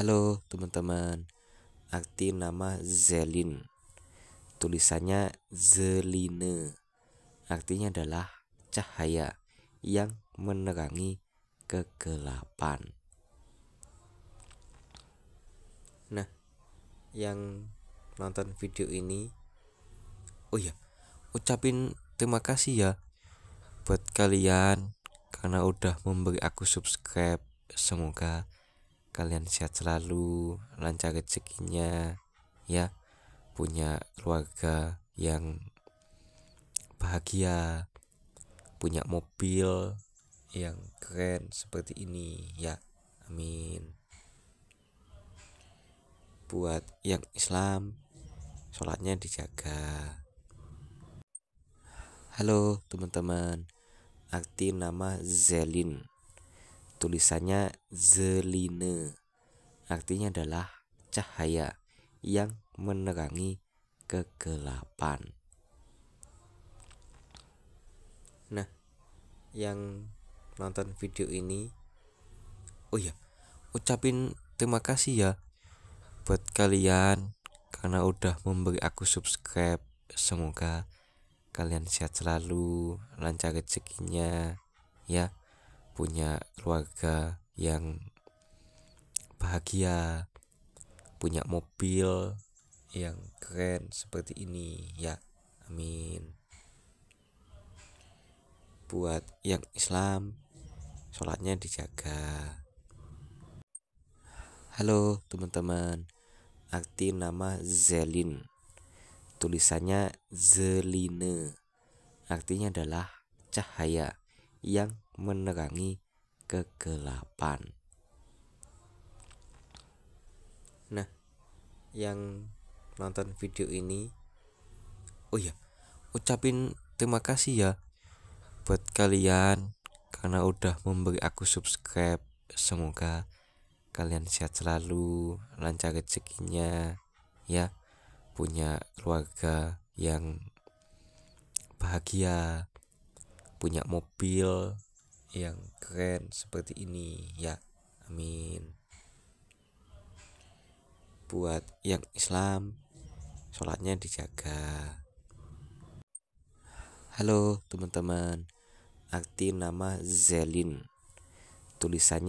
Halo teman-teman, arti nama Zelin. Tulisannya Zeline. Artinya adalah cahaya yang menerangi kegelapan. Nah, yang nonton video ini Oh iya ucapin terima kasih ya buat kalian karena udah memberi aku subscribe. Semoga kalian sehat selalu, lancar rezekinya, ya, punya keluarga yang bahagia, punya mobil yang keren seperti ini, ya, amin. Buat yang Islam, sholatnya dijaga. Halo teman-teman, arti nama Zelin tulisannya zeline artinya adalah cahaya yang menerangi kegelapan. Nah, yang nonton video ini oh ya, ucapin terima kasih ya buat kalian karena udah memberi aku subscribe. Semoga kalian sehat selalu, lancar rezekinya ya punya keluarga yang bahagia, punya mobil yang keren seperti ini ya. Amin. Buat yang Islam, sholatnya dijaga. Halo teman-teman, arti nama Zelin. Tulisannya Zeline. Artinya adalah cahaya yang menerangi kegelapan. Nah, yang nonton video ini, oh ya, ucapin terima kasih ya buat kalian karena udah memberi aku subscribe. Semoga kalian sehat selalu, lancar rezekinya, ya, punya keluarga yang bahagia, punya mobil, yang keren seperti ini ya amin buat yang Islam sholatnya dijaga halo teman-teman arti nama Zelin tulisannya